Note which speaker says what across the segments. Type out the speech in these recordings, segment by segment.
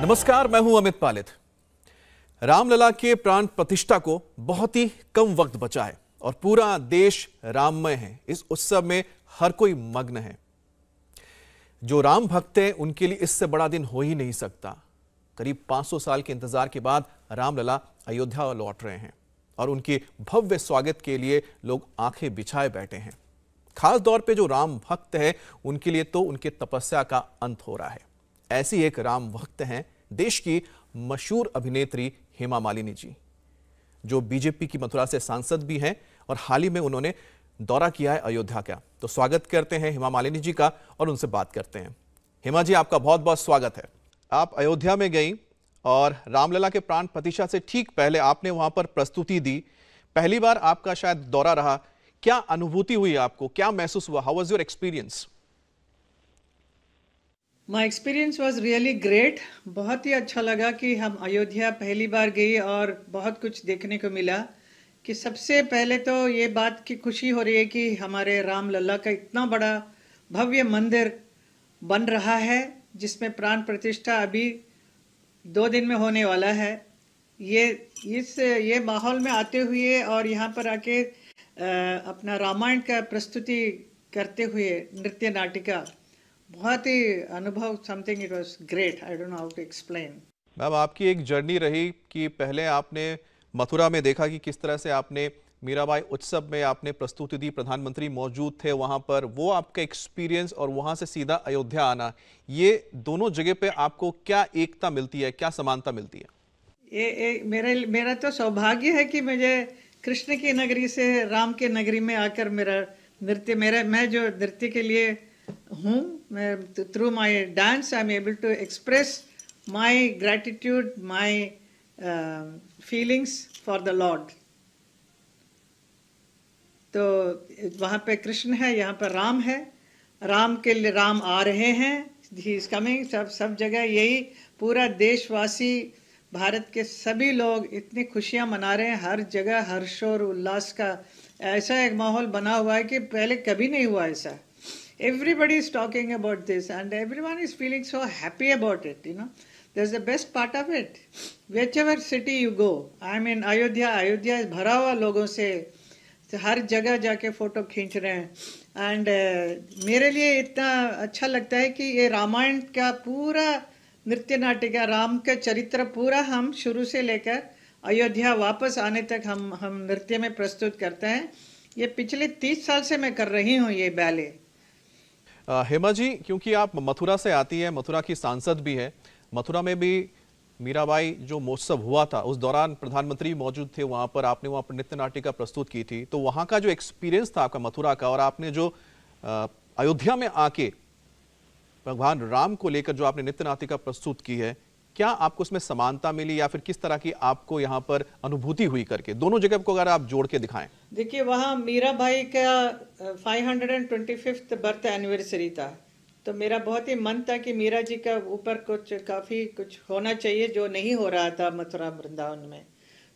Speaker 1: नमस्कार मैं हूं अमित पालित रामलला के प्राण प्रतिष्ठा को बहुत ही कम वक्त बचा है और पूरा देश राममय है इस उत्सव में हर कोई मग्न है जो राम भक्त हैं उनके लिए इससे बड़ा दिन हो ही नहीं सकता करीब 500 साल के इंतजार के बाद रामलला अयोध्या लौट रहे हैं और उनके भव्य स्वागत के लिए लोग आंखें बिछाए बैठे हैं खास तौर पे जो राम भक्त हैं उनके लिए तो उनके तपस्या का अंत हो रहा है ऐसी एक राम वक्त हैं देश की मशहूर अभिनेत्री हेमा मालिनी जी जो बीजेपी की मथुरा से सांसद भी हैं और हाल ही में उन्होंने दौरा किया है अयोध्या का तो स्वागत करते हैं हेमा मालिनी जी का और उनसे बात करते हैं हेमा जी आपका बहुत बहुत स्वागत है आप अयोध्या में गई और रामलला के प्राण प्रतिष्ठा से ठीक पहले आपने वहां पर प्रस्तुति दी पहली बार आपका शायद दौरा रहा क्या अनुभूति हुई आपको क्या महसूस हुआ how was your experience
Speaker 2: my experience was really great बहुत ही अच्छा लगा कि हम अयोध्या पहली बार गई और बहुत कुछ देखने को मिला कि सबसे पहले तो ये बात की खुशी हो रही है कि हमारे राम लल्ला का इतना बड़ा भव्य मंदिर बन रहा है जिसमें प्राण प्रतिष्ठा अभी दो दिन में होने वाला है ये इस ये माहौल में आते हुए और यहाँ पर आके अपना रामायण का प्रस्तुति करते हुए नृत्य नाटिका बहुत ही अनुभव something it was great I don't know how to explain
Speaker 1: ma'am आपकी एक जर्नी रही कि पहले आपने मथुरा में देखा कि किस तरह से आपने मीराबाई उत्सव में आपने प्रस्तुति दी प्रधानमंत्री मौजूद थे वहां पर वो आपका एक्सपीरियंस और वहां से सीधा अयोध्या आना ये दोनों जगह पे आपको क्या एकता मिलती है क्या समानता मिलती है
Speaker 2: ये, ये मेरे मेरा तो सौभाग्य है कि मुझे कृष्ण की नगरी से राम के नगरी में आकर मेरा नृत्य मेरा मैं जो नृत्य के लिए whom uh, through my dance am able to express my gratitude, my uh, feelings for the Lord. तो वहाँ पे कृष्ण है यहाँ पर राम है राम के लिए राम आ रहे हैं ही इज़ कमिंग सब सब जगह यही पूरा देशवासी भारत के सभी लोग इतनी खुशियाँ मना रहे हैं हर जगह हर्षोर उल्लास का ऐसा एक माहौल बना हुआ है कि पहले कभी नहीं हुआ ऐसा Everybody is talking about this and everyone is feeling so happy about it, you know. there's the best part of it. Whichever city you go, I mean Ayodhya, Ayodhya is bhara hua logon se हर जगह जाके photo खींच रहे हैं and uh, मेरे लिए इतना अच्छा लगता है कि ये रामायण का पूरा नृत्य नाटिका राम का चरित्र पूरा हम शुरू से लेकर अयोध्या वापस आने तक हम हम नृत्य में प्रस्तुत करते हैं ये पिछले तीस साल से मैं कर रही हूँ ये बैले
Speaker 1: हेमा जी क्योंकि आप मथुरा से आती है मथुरा की सांसद भी है मथुरा में भी मीराबाई जो महोत्सव हुआ था उस दौरान प्रधानमंत्री मौजूद थे वहां पर आपने वहां पर नृत्य नाटिका प्रस्तुत की थी तो वहां का जो एक्सपीरियंस था आपका मथुरा का और आपने जो अयोध्या में आके भगवान राम को लेकर जो आपने नृत्य नाटिका प्रस्तुत की है क्या आपको उसमें समानता मिली या फिर किस तरह की आपको यहाँ पर अनुभूति हुई करके दोनों जगह को अगर आप जोड़ के दिखाएं
Speaker 2: देखिए वहाँ मीरा भाई का फाइव बर्थ एनिवर्सरी था तो मेरा बहुत ही मन था कि मीरा जी का ऊपर कुछ काफ़ी कुछ होना चाहिए जो नहीं हो रहा था मथुरा वृंदावन में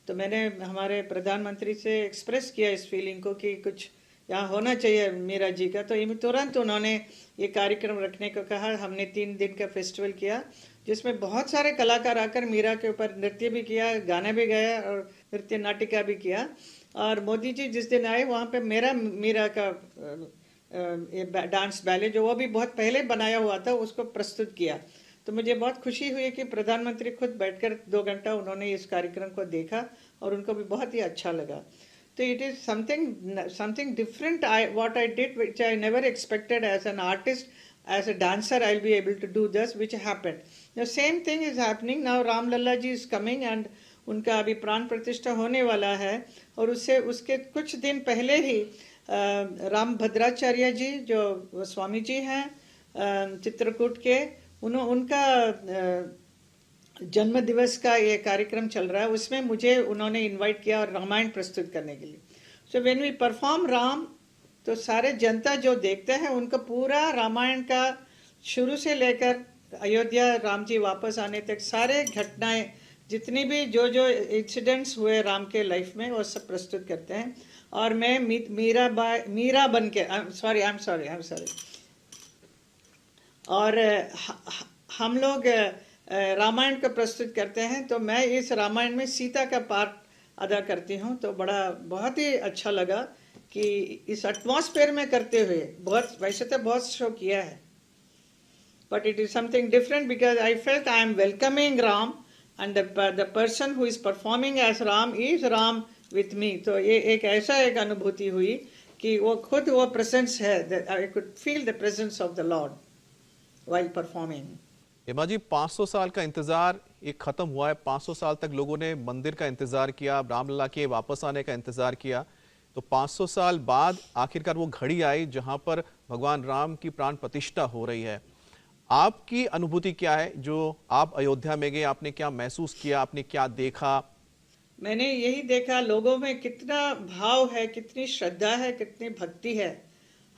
Speaker 2: तो मैंने हमारे प्रधानमंत्री से एक्सप्रेस किया इस फीलिंग को कि कुछ यहाँ होना चाहिए मीरा जी का तो तुरंत उन्होंने ये कार्यक्रम रखने को कहा हमने तीन दिन का फेस्टिवल किया जिसमें बहुत सारे कलाकार आकर मीरा के ऊपर नृत्य भी किया गाना भी गाया और नृत्य नाटिका भी किया और मोदी जी जिस दिन आए वहाँ पे मेरा मीरा का ये डांस बैले जो वो भी बहुत पहले बनाया हुआ था उसको प्रस्तुत किया तो मुझे बहुत खुशी हुई कि प्रधानमंत्री खुद बैठकर दो घंटा उन्होंने इस कार्यक्रम को देखा और उनको भी बहुत ही अच्छा लगा So it is something something different. I what I did, which I never expected as an artist, as a dancer, I'll be able to do this, which happened. The same thing is happening now. Ram Lalla ji is coming and उनका अभी प्राण प्रतिष्ठा होने वाला है और उससे उसके कुछ दिन पहले ही राम भद्राचार्य जी जो स्वामी जी हैं चित्रकूट के उन्हों उनका जन्म दिवस का ये कार्यक्रम चल रहा है उसमें मुझे उन्होंने इनवाइट किया और रामायण प्रस्तुत करने के लिए so when we perform Ram तो सारे जनता जो देखते हैं उनको पूरा रामायण का शुरू से लेकर अयोध्या राम जी वापस आने तक सारे घटनाएं जितनी भी जो जो इंसिडेंट्स हुए राम के लाइफ में वो सब प्रस्तुत करते हैं और मैं मीरा बा मीरा बन के sorry I am sorry I am sorry और हम लोग रामायण को प्रस्तुत करते हैं तो मैं इस रामायण में सीता का पार्ट अदा करती हूँ तो बड़ा बहुत ही अच्छा लगा कि इस एटमॉस्फेयर में करते हुए बहुत वैसे तो बहुत शो किया है but it is something different because I felt I am welcoming Ram and the person who is performing as Ram is Ram with me तो ये एक ऐसा एक अनुभूति हुई कि वो खुद वो प्रेजेंस है I could feel the presence of the lord while performing
Speaker 1: Hema ji 500 साल का इंतजार एक खत्म हुआ है 500 साल तक लोगों ने मंदिर का इंतजार किया रामलला के वापस आने का इंतजार किया तो 500 साल बाद आखिरकार वो घड़ी आई जहां पर भगवान राम की प्राण प्रतिष्ठा हो रही है आपकी अनुभूति क्या है जो आप अयोध्या में गए आपने क्या महसूस किया आपने क्या देखा मैंने यही देखा लोगों में
Speaker 2: कितना भाव है कितनी श्रद्धा है कितनी भक्ति है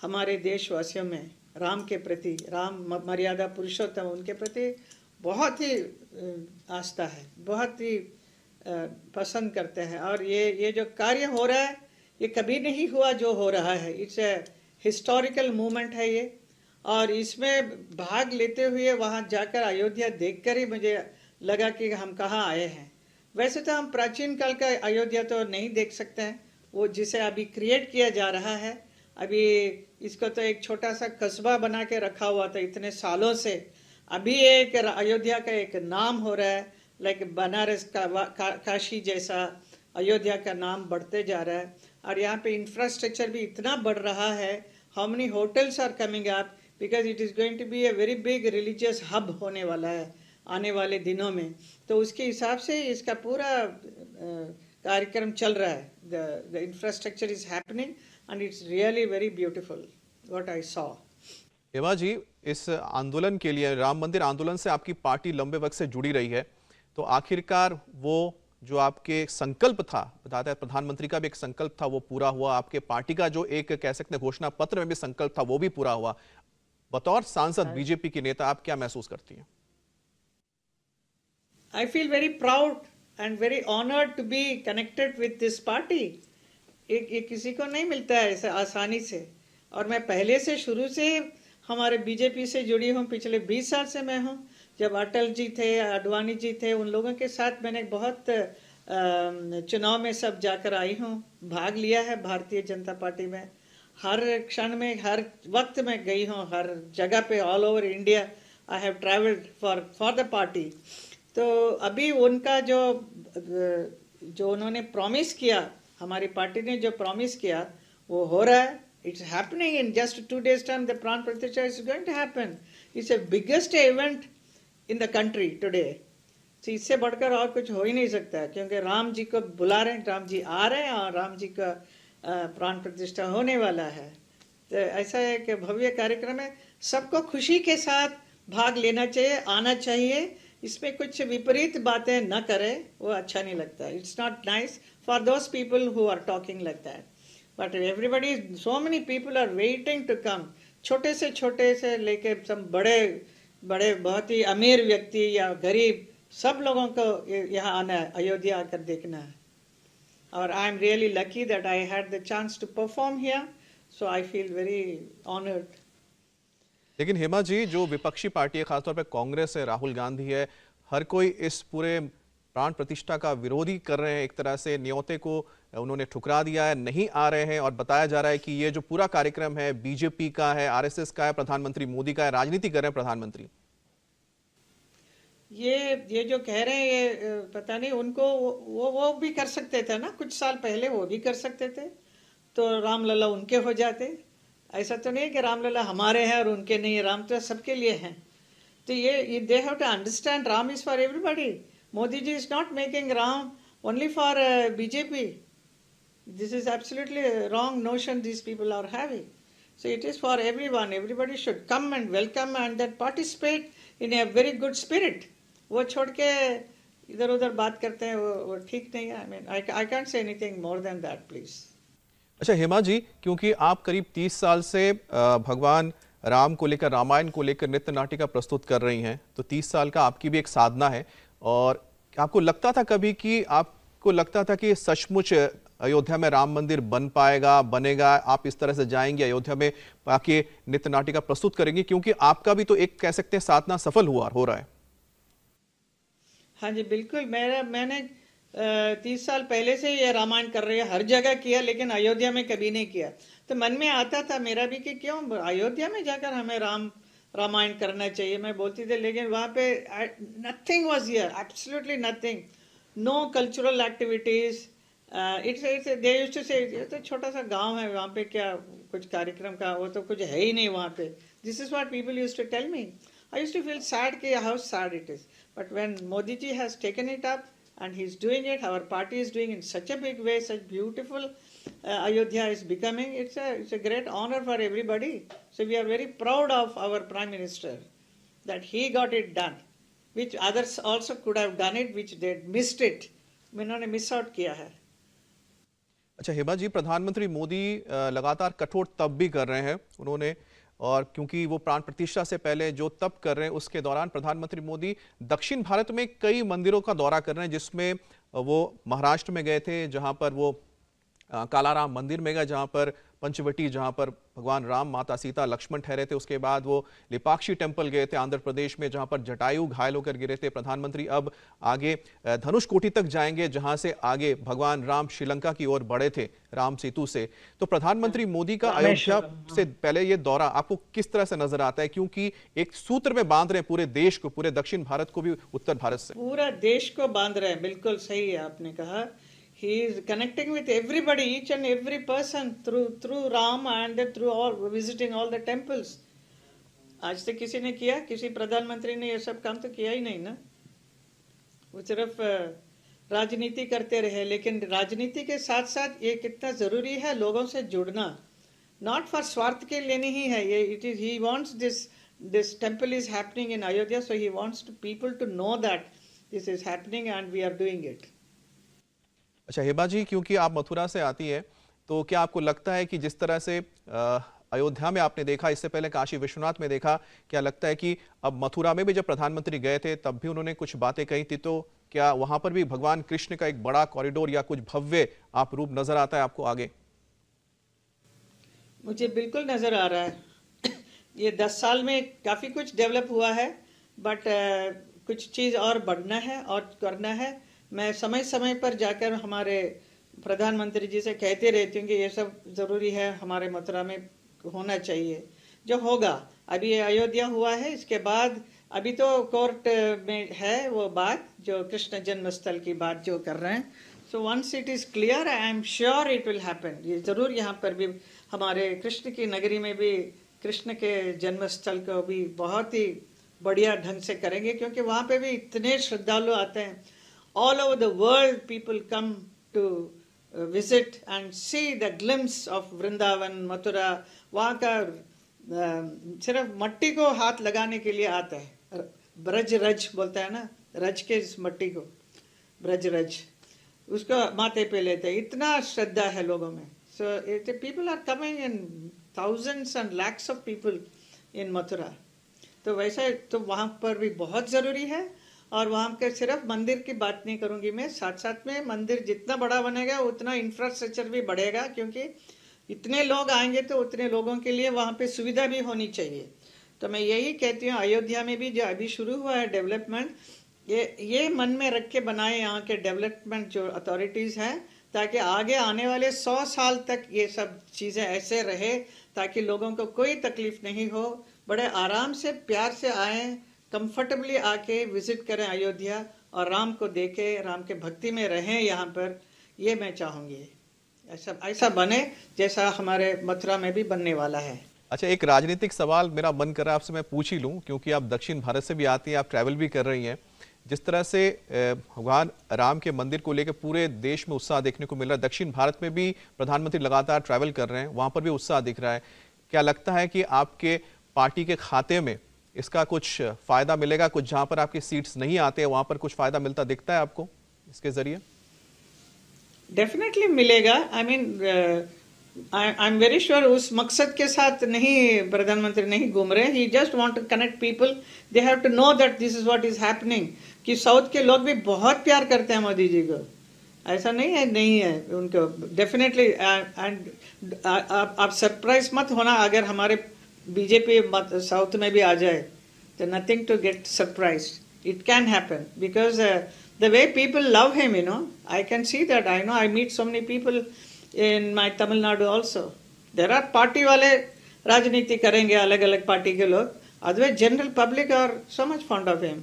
Speaker 2: हमारे देशवासियों में राम के प्रति राम मर्यादा पुरुषोत्तम उनके प्रति बहुत ही आस्था है बहुत ही पसंद करते हैं और ये ये जो कार्य हो रहा है ये कभी नहीं हुआ जो हो रहा है इट्स ए हिस्टोरिकल मूवमेंट है ये और इसमें भाग लेते हुए वहाँ जाकर अयोध्या देखकर ही मुझे लगा कि हम कहाँ आए हैं वैसे तो हम प्राचीन काल का अयोध्या तो नहीं देख सकते हैं वो जिसे अभी क्रिएट किया जा रहा है अभी इसको तो एक छोटा सा कस्बा बना के रखा हुआ था इतने सालों से अभी एक अयोध्या का एक नाम हो रहा है लाइक बनारस का, का काशी जैसा अयोध्या का नाम बढ़ते जा रहा है और यहाँ पे इंफ्रास्ट्रक्चर भी इतना बढ़ रहा है how many hotels are coming आप because it is going to be a very big religious hub होने वाला है आने वाले दिनों में तो उसके हिसाब से इसका पूरा कार्यक्रम चल रहा है the infrastructure is happening and it's really very beautiful what I saw.
Speaker 1: Hema ji इस आंदोलन के लिए राम मंदिर आंदोलन से आपकी पार्टी लंबे वक्त से जुड़ी रही है तो आखिरकार वो जो आपके संकल्प था बताते हैं प्रधानमंत्री का भी एक संकल्प था वो पूरा हुआ आपके पार्टी का जो एक कह सकते हैं घोषणा पत्र में भी संकल्प था वो भी पूरा हुआ बतौर सांसद हाँ। बीजेपी के नेता आप क्या महसूस करती हैं
Speaker 2: I feel very proud and very honoured to be connected with this party ये ये किसी को नहीं मिलता है ऐसे आसानी से और मैं पहले से शुरू से हमारे बीजेपी से जुड़ी हूँ पिछले बीस साल से मैं हूँ जब अटल जी थे अडवाणी जी थे उन लोगों के साथ मैंने बहुत चुनाव में सब जाकर आई हूँ भाग लिया है भारतीय जनता पार्टी में हर क्षण में हर वक्त में गई हूँ हर जगह पे all over India I have travelled for for the party तो अभी उनका जो जो उन्होंने प्रॉमिस किया हमारी पार्टी ने जो प्रॉमिस किया वो हो रहा है it's happening in just two days time the Pran Pratishtha is going to happen it's a biggest event in the country today तो इससे बढ़कर और कुछ हो ही नहीं सकता क्योंकि राम जी को बुला रहे हैं राम जी आ रहे हैं और राम जी का प्राण प्रतिष्ठा होने वाला है तो ऐसा है कि भव्य कार्यक्रम है सबको खुशी के साथ भाग लेना चाहिए आना चाहिए इसमें कुछ विपरीत बातें न करें वो अच्छा नहीं लगता it's not nice for those people who are talking like that. But everybody, so many people are waiting to come. छोटे से छोटे से लेके सब बड़े बड़े बहुत ही अमीर व्यक्ति या गरीब सब लोगों को यहाँ आना है अयोध्या आकर देखना है और I am really lucky that I had the chance to perform here so I feel very honoured
Speaker 1: लेकिन हेमा जी जो विपक्षी पार्टी है खासतौर पर कांग्रेस है राहुल गांधी है हर कोई इस पूरे प्राण प्रतिष्ठा का विरोधी कर रहे हैं एक तरह से न्योते को उन्होंने ठुकरा दिया है नहीं आ रहे हैं और बताया जा रहा है कि ये जो पूरा कार्यक्रम है बीजेपी का है आरएसएस का है प्रधानमंत्री मोदी का है राजनीति कर रहे हैं प्रधानमंत्री
Speaker 2: ये ये जो कह रहे हैं ये पता नहीं उनको वो वो भी कर सकते थे ना कुछ साल पहले वो भी कर सकते थे तो रामलला उनके हो जाते ऐसा तो नहीं कि रामलला हमारे हैं और उनके नहीं राम तो सबके लिए हैं तो ये they have to understand Ram is for everybody Modi ji is not making Ram only for uh, BJP. This is absolutely wrong notion these people are having. So it is for everyone. Everybody should come and welcome and then participate in a very good spirit. वो छोड़ के इधर उधर बात करते हैं वो वो ठीक नहीं है mean I I can't say anything more than that, please.
Speaker 1: अच्छा हेमा जी क्योंकि आप करीब 30 साल से भगवान राम को लेकर रामायण को लेकर नृत्य नाटिका प्रस्तुत कर रही हैं तो 30 साल का आपकी भी एक साधना है और आपको लगता था कभी कि आपको लगता था कि सचमुच अयोध्या में राम मंदिर बन पाएगा बनेगा आप इस तरह से जाएंगे अयोध्या में आपकी नित्य नाटिका प्रस्तुत करेंगे क्योंकि आपका भी तो एक कह सकते हैं साधना सफल हुआ हो रहा है
Speaker 2: हाँ जी बिल्कुल मेरा मैंने तीस साल पहले से यह रामायण कर रही है हर जगह किया लेकिन अयोध्या में कभी नहीं किया तो मन में आता था मेरा भी कि क्यों अयोध्या में जाकर हमें राम रामायण करना चाहिए मैं बोलती थी लेकिन वहाँ पे नथिंग वॉज यर absolutely nothing no cultural activities it's it's they used to say तो छोटा सा गांव है वहाँ पे क्या कुछ कार्यक्रम का वो तो कुछ है ही नहीं वहाँ पे this is what people used to tell me I used to feel sad कि how sad it is but when Modi ji has taken it up and he's doing it. Our party is doing in such a big way, such beautiful uh, Ayodhya is becoming. It's a, it's a great honor for everybody. So we are very proud of our Prime Minister that he got it done, which others also could have done it, which they missed it. इन्होंने miss out किया है
Speaker 1: अच्छा हेमा जी प्रधानमंत्री मोदी लगातार कठोर तब भी कर रहे हैं उन्होंने और क्योंकि वो प्राण प्रतिष्ठा से पहले जो तप कर रहे हैं उसके दौरान प्रधानमंत्री मोदी दक्षिण भारत में कई मंदिरों का दौरा कर रहे हैं जिसमें वो महाराष्ट्र में गए थे जहां पर वो कालाराम मंदिर में गए जहां पर पंचवटी जहां पर भगवान राम माता सीता लक्ष्मण ठहरे थे उसके बाद वो लिपाक्षी टेम्पल गए थे आंध्र प्रदेश में जहां पर जटायु घायल होकर गिरे थे प्रधानमंत्री अब आगे धनुष कोटी तक जाएंगे जहां से आगे भगवान राम श्रीलंका की ओर बढ़े थे राम सेतु से तो प्रधानमंत्री मोदी का अयोध्या से पहले ये दौरा आपको किस तरह से नजर आता है क्योंकि एक सूत्र में बांध रहे पूरे देश को पूरे दक्षिण भारत को भी उत्तर भारत से
Speaker 2: पूरा देश को बांध रहे हैं बिल्कुल सही है आपने कहा he is connecting with everybody each and every person through through rama and then through all visiting all the temples आज तक किसी ने किया किसी प्रधानमंत्री ने ये सब काम तो किया ही नहीं ना वो सिर्फ राजनीति करते रहे लेकिन राजनीति के साथ साथ ये कितना ज़रूरी है लोगों से जुड़ना नॉट फॉर स्वार्थ के लिए नहीं है ये it is he wants this this temple is happening in Ayodhya so he wants people to know that this is happening and we are doing it
Speaker 1: अच्छा हेबा जी क्योंकि आप मथुरा से आती हैं तो क्या आपको लगता है कि जिस तरह से अयोध्या में आपने देखा इससे पहले काशी विश्वनाथ में देखा क्या लगता है कि अब मथुरा में भी जब प्रधानमंत्री गए थे तब भी उन्होंने कुछ बातें कही थी तो क्या वहां पर भी भगवान कृष्ण का एक बड़ा कॉरिडोर या कुछ भव्य आप रूप नजर आता है आपको आगे
Speaker 2: मुझे बिल्कुल नजर आ रहा है ये दस साल में काफी कुछ डेवलप हुआ है बट कुछ चीज और बढ़ना है और करना है मैं समय समय पर जाकर हमारे प्रधानमंत्री जी से कहते रहती हूँ कि ये सब ज़रूरी है हमारे मथुरा में होना चाहिए जो होगा अभी अयोध्या हुआ है इसके बाद अभी तो कोर्ट में है वो बात जो कृष्ण जन्मस्थल की बात जो कर रहे हैं so once it is clear I am sure it will happen ये ज़रूर यहाँ पर भी हमारे कृष्ण की नगरी में भी कृष्ण के जन्मस्थल को भी बहुत ही बढ़िया ढंग से करेंगे क्योंकि वहाँ पे भी इतने श्रद्धालु आते हैं all over the world people come to uh, visit and see the glimpse of Vrindavan Mathura वहाँ का सिर्फ मट्टी को हाथ लगाने के लिए आता है ब्रज रज बोलता है ना रज के इस मट्टी को ब्रज रज उसको माथे पे लेते हैं इतना श्रद्धा है लोगों में so it people are coming in thousands and lakhs of people in Mathura तो वैसे तो वहाँ पर भी बहुत ज़रूरी है और वहाँ के सिर्फ मंदिर की बात नहीं करूँगी मैं साथ साथ में मंदिर जितना बड़ा बनेगा उतना इंफ्रास्ट्रक्चर भी बढ़ेगा क्योंकि इतने लोग आएंगे तो उतने लोगों के लिए वहाँ पे सुविधा भी होनी चाहिए तो मैं यही कहती हूँ अयोध्या में भी जो अभी शुरू हुआ है डेवलपमेंट ये ये मन में रख के बनाए यहाँ के डेवलपमेंट जो अथॉरिटीज़ हैं ताकि आगे आने वाले सौ साल तक ये सब चीज़ें ऐसे रहे ताकि लोगों को कोई तकलीफ नहीं हो बड़े आराम से प्यार से आएँ कंफर्टेबली आके विजिट करें अयोध्या और राम को देखें राम के भक्ति में रहें यहाँ पर ये मैं चाहूँगी ऐसा ऐसा बने जैसा हमारे मथुरा में भी बनने वाला है
Speaker 1: अच्छा एक राजनीतिक सवाल मेरा मन कर रहा है आपसे मैं पूछ ही लूँ क्योंकि आप दक्षिण भारत से भी आती हैं आप ट्रैवल भी कर रही हैं जिस तरह से भगवान राम के मंदिर को लेकर पूरे देश में उत्साह देखने को मिल रहा है दक्षिण भारत में भी प्रधानमंत्री लगातार ट्रैवल कर रहे हैं वहाँ पर भी उत्साह दिख रहा है क्या लगता है कि आपके पार्टी के खाते में इसका कुछ फ़ायदा मिलेगा कुछ जहां पर आपकी सीट्स नहीं आते हैं वहां पर कुछ फ़ायदा मिलता दिखता है आपको इसके ज़रिए
Speaker 2: डेफिनेटली मिलेगा I mean I am very sure उस मकसद के साथ नहीं प्रधानमंत्री नहीं घूम रहे he just want to connect people they have to know that this is what is happening कि साउथ के लोग भी बहुत प्यार करते हैं मोदी जी को ऐसा नहीं है नहीं है उनको डेफिनेटली एंड uh, uh, आप सरप्राइज मत होना अगर हमारे BJP South may be Ajay, जाए nothing to get surprised. It can happen because uh, the way people love him, you know, I can see that. I know I meet so many people in my Tamil Nadu also. There are party वाले राजनीति karenge, अलग अलग party के लोग otherwise general public are so much fond of him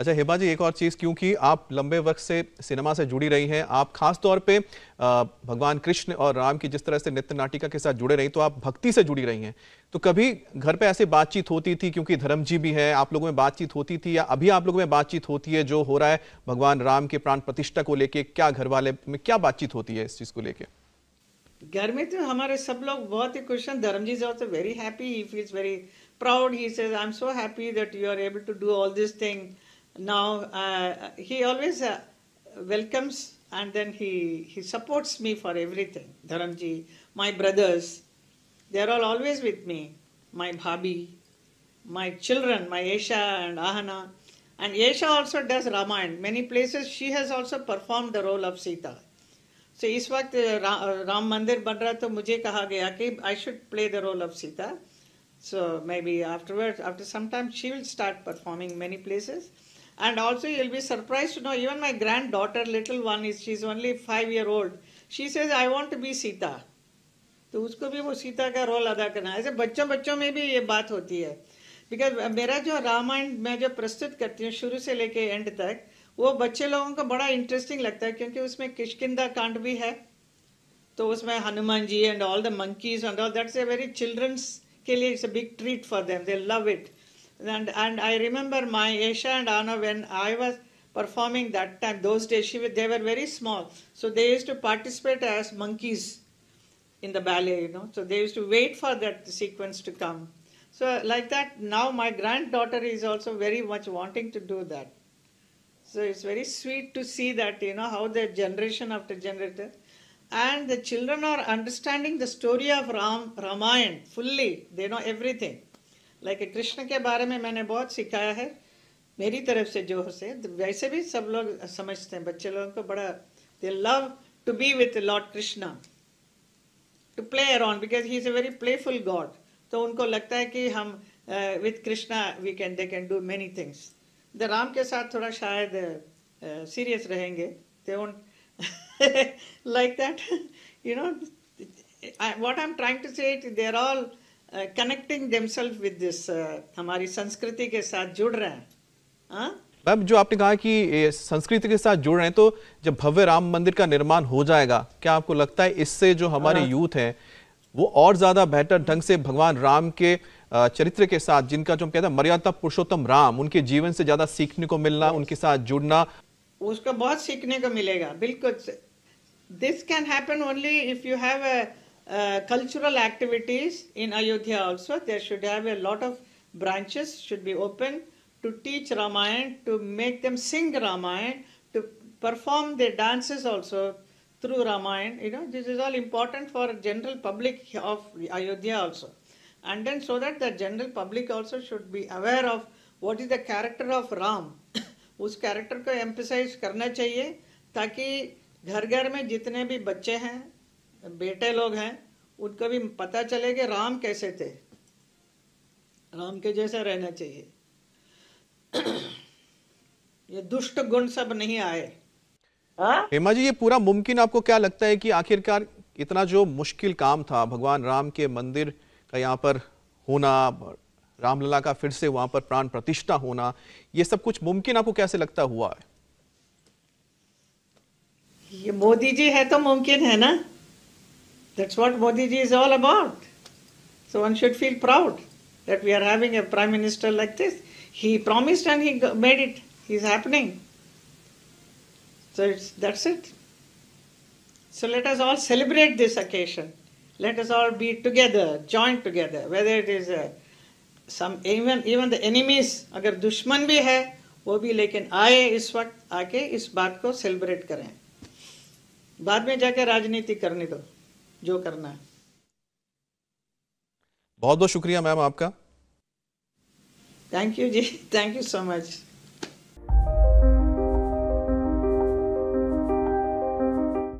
Speaker 1: अच्छा हेमा जी एक और चीज़ क्योंकि आप लंबे वक्त से सिनेमा से जुड़ी रही हैं आप खास तौर पे भगवान कृष्ण और राम की जिस तरह से नृत्य नाटिका के साथ जुड़े रही तो आप भक्ति से जुड़ी रही हैं तो कभी घर पे ऐसी बातचीत होती थी क्योंकि धर्म जी भी हैं आप लोगों में बातचीत होती थी या अभी आप लोगों में बातचीत होती है जो हो रहा है भगवान राम के प्राण प्रतिष्ठा को लेके क्या घर वाले में क्या बातचीत होती है इस चीज़ को लेकर
Speaker 2: घर में तो हमारे सब लोग बहुत ही खुश हैं धर्म जी जो very happy he feels very proud he says I am so happy that you are able to do all this thing Now, uh, he always uh, welcomes and then he, he supports me for everything. Dharamji, my brothers, they are all always with me. My bhabi, my children, my Esha and Ahana. And Esha also does Ramayana. Many places she has also performed the role of Sita. So इस uh, Ram uh, Ram Mandir मंदिर बन रहा तो मुझे कहा गया कि I should play the role of Sita so maybe afterward after some time she will and also you'll be surprised to know even my granddaughter little one is she's only five year old she says I want to be Sita तो उसको भी वो सीता का role अदा करना ऐसे बच्चों बच्चों में भी ये बात होती है बिकॉज मेरा जो रामायण मैं जो प्रस्तुत करती हूँ शुरू से लेके एंड तक वो बच्चे लोगों को बड़ा इंटरेस्टिंग लगता है क्योंकि उसमें किशकिंदा कांड भी है तो उसमें Hanuman ji and all the monkeys and all that's a very children's के लिए it's a big treat for them they love it and, and I remember my Esha and Anna when I was performing that time, those days, she, they were very small. So they used to participate as monkeys in the ballet, you know. So they used to wait for that sequence to come. So like that, now my granddaughter is also very much wanting to do that. So it's very sweet to see that, you know, how the generation after generation, and the children are understanding the story of Ram, Ramayana fully. They know everything. Like Krishna के बारे में मैंने बहुत सिखाया है मेरी तरफ से जो से वैसे भी सब लोग समझते हैं बच्चे लोगों को बड़ा they love to be with lord Krishna to play around because he is a very playful god तो उनको लगता है कि हम with Krishna we can they can do many things the Ram के साथ थोड़ा शायद सीरियस uh, रहेंगे they like that you know what I am trying to say it they are all connecting themselves with this हमारी संस्कृति के साथ जुड़ रहे हैं हाँ
Speaker 1: मैम जो आपने कहा कि संस्कृति के साथ जुड़ रहे हैं तो जब भव्य राम मंदिर का निर्माण हो जाएगा क्या आपको लगता है इससे जो हमारे हाँ। यूथ हैं वो और ज्यादा बेहतर ढंग से भगवान राम के चरित्र के साथ जिनका जो हम कहते हैं मर्यादा पुरुषोत्तम राम उनके जीवन से ज्यादा सीखने को मिलना उनके साथ जुड़ना
Speaker 2: उसका बहुत सीखने को मिलेगा बिल्कुल this can happen only if you have cultural activities in Ayodhya also. There should have a lot of branches should be open to teach Ramayana, to make them sing Ramayana, to perform their dances also through Ramayana. You know, this is all important for general public of Ayodhya also. And then so that the general public also should be aware of what is the character of Ram. us character ko emphasize karna chahiye taki घर घर में जितने भी बच्चे हैं बेटे लोग हैं उनको भी पता चले कि राम कैसे थे राम के जैसे रहना चाहिए ये दुष्ट गुण सब नहीं आए हाँ?
Speaker 1: हेमा जी ये पूरा मुमकिन आपको क्या लगता है कि आखिरकार इतना जो मुश्किल काम था भगवान राम के मंदिर का यहाँ पर होना रामलला का फिर से वहां पर प्राण प्रतिष्ठा होना ये सब कुछ मुमकिन आपको कैसे लगता हुआ है
Speaker 2: ये मोदी जी है तो मुमकिन है ना That's what Modi ji is all about. So one should feel proud that we are having a prime minister like this. He promised and he made it. He's happening. So that's it. So let us all celebrate this occasion. Let us all be together, joined together. Whether it is a, uh, some even even the enemies, agar dushman bhi hai, wo bhi. लेकिन आए इस वक्त is इस बात को celebrate करें बाद में जाकर rajniti करने do. जो करना है
Speaker 1: बहुत बहुत शुक्रिया मैम आपका
Speaker 2: थैंक यू जी थैंक यू सो मच